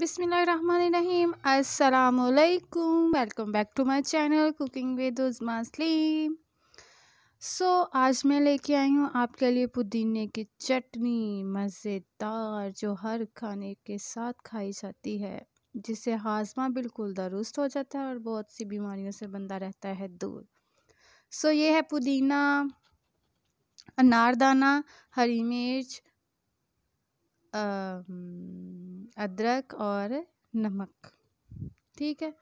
बिसमीम अल्लाम welcome back to my channel cooking with Uzma Salim so आज मैं लेके आई हूँ आपके लिए पुदीने की चटनी मज़ेदार जो हर खाने के साथ खाई जाती है जिससे हाजमा बिल्कुल दुरुस्त हो जाता है और बहुत सी बीमारियों से बंदा रहता है दूर सो ये है पुदीना अनारदाना हरी मिर्च अदरक और नमक ठीक है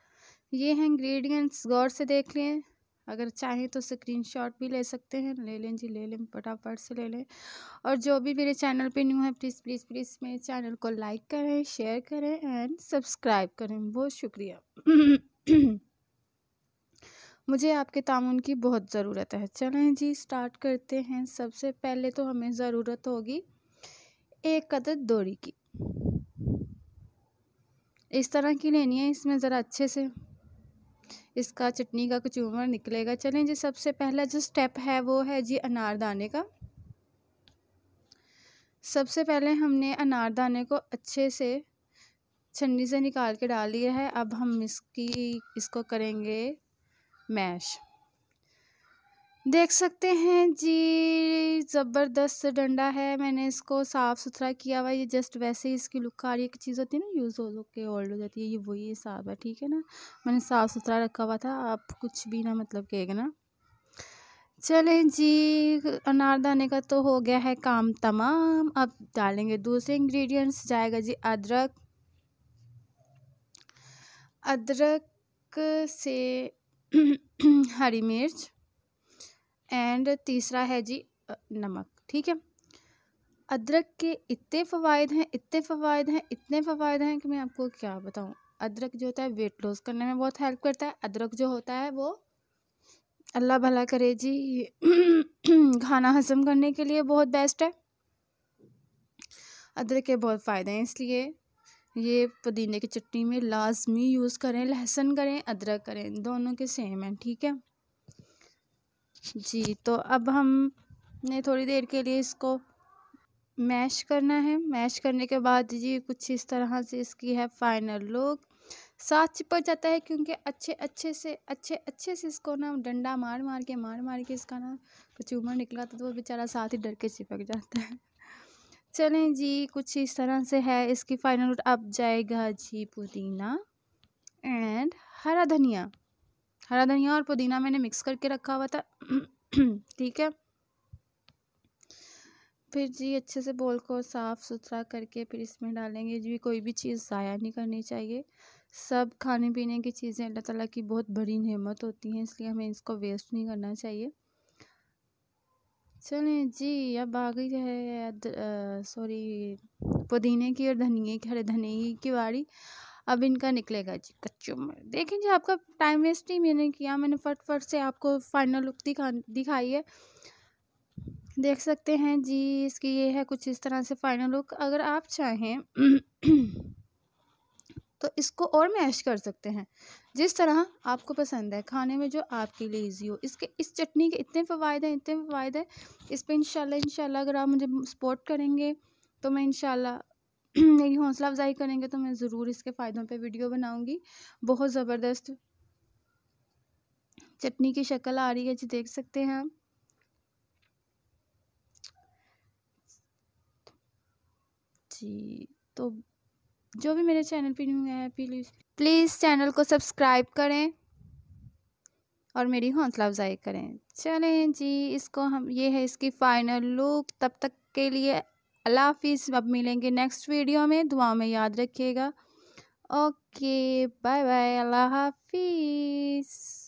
ये हैं इंग्रेडिएंट्स गौर से देख लें अगर चाहें तो स्क्रीनशॉट भी ले सकते हैं ले लें जी ले लें फटाफट से ले लें और जो भी मेरे चैनल पे न्यू है प्लीज़ प्लीज़ प्लीज़ मेरे चैनल को लाइक करें शेयर करें एंड सब्सक्राइब करें बहुत शुक्रिया मुझे आपके तामुन की बहुत ज़रूरत है चलें जी स्टार्ट करते हैं सबसे पहले तो हमें ज़रूरत होगी एक अदद दोरी की इस तरह की लेनी है इसमें ज़रा अच्छे से इसका चटनी का कचूमर निकलेगा चलें जी सबसे पहला जो स्टेप है वो है जी अनारदाने का सबसे पहले हमने अनारदाने को अच्छे से छन्नी से निकाल के डाल दिया है अब हम इसकी इसको करेंगे मैश देख सकते हैं जी ज़बरदस्त डंडा है मैंने इसको साफ़ सुथरा किया हुआ ये जस्ट वैसे ही इसकी लुक आ रही है एक चीज़ होती है ना यूज़ हो के ओल्ड हो जाती है ये वही हिसाब है ठीक है ना मैंने साफ़ सुथरा रखा हुआ था आप कुछ भी ना मतलब कहेगा ना चलें जी अनारदाने का तो हो गया है काम तमाम अब डालेंगे दूसरे इंग्रेडिएंट्स जाएगा जी अदरक अदरक से हरी मिर्च एंड तीसरा है जी नमक ठीक है अदरक के इतने फ़वाद हैं इतने फ़वाद हैं इतने फ़वाद हैं कि मैं आपको क्या बताऊँ अदरक जो होता है वेट लॉस करने में बहुत हेल्प करता है अदरक जो होता है वो अल्लाह भला करे जी खाना हजम करने के लिए बहुत बेस्ट है अदरक के बहुत फ़ायदे हैं इसलिए ये पुदीने की चटनी में लाजमी यूज़ करें लहसुन करें अदरक करें दोनों के सेम हैं ठीक है जी तो अब हमने थोड़ी देर के लिए इसको मैश करना है मैश करने के बाद जी कुछ इस तरह से इसकी है फाइनल लुक साथ चिपक जाता है क्योंकि अच्छे अच्छे से अच्छे अच्छे से इसको ना डंडा मार मार के मार मार के इसका ना कचूमर निकला था तो वो बेचारा साथ ही डर के चिपक जाता है चलें जी कुछ इस तरह से है इसकी फाइनल लुक अब जाएगा जी पुदीना एंड हरा धनिया हरा धनिया और पुदीना मैंने मिक्स करके रखा हुआ था ठीक है फिर जी अच्छे से बोल को साफ़ सुथरा करके फिर इसमें डालेंगे जी कोई भी चीज़ ज़ाया नहीं करनी चाहिए सब खाने पीने की चीज़ें अल्लाह ताला की बहुत बड़ी नेमत होती हैं इसलिए हमें इसको वेस्ट नहीं करना चाहिए चलें जी अब आ गई है सॉरी पुदीने की और धनिए की हरे धनिए की बाड़ी अब इनका निकलेगा जी कच्चूमर देखें जी आपका टाइम वेस्ट ही मैंने किया मैंने फटफट से आपको फाइनल लुक दिखा दिखाई है देख सकते हैं जी इसकी ये है कुछ इस तरह से फाइनल लुक अगर आप चाहें तो इसको और मैश कर सकते हैं जिस तरह आपको पसंद है खाने में जो आपके लिए ईजी हो इसके इस चटनी के इतने फ़वाद हैं इतने फ़वाद हैं इस पर इन शाला अगर आप मुझे सपोर्ट करेंगे तो मैं इनशाला मेरी हौसला अफजाई करेंगे तो मैं ज़रूर इसके फ़ायदों पे वीडियो बनाऊंगी बहुत ज़बरदस्त चटनी की शक्ल आ रही है जी देख सकते हैं जी तो जो भी मेरे चैनल पे न्यू है प्लीज़ प्लीज़ चैनल को सब्सक्राइब करें और मेरी हौसला अफजाई करें चलें जी इसको हम ये है इसकी फ़ाइनल लुक तब तक के लिए अल्लाह हाफिज़ अब मिलेंगे नेक्स्ट वीडियो में दुआ में याद रखिएगा ओके बाय बाय अल्लाह हाफिज़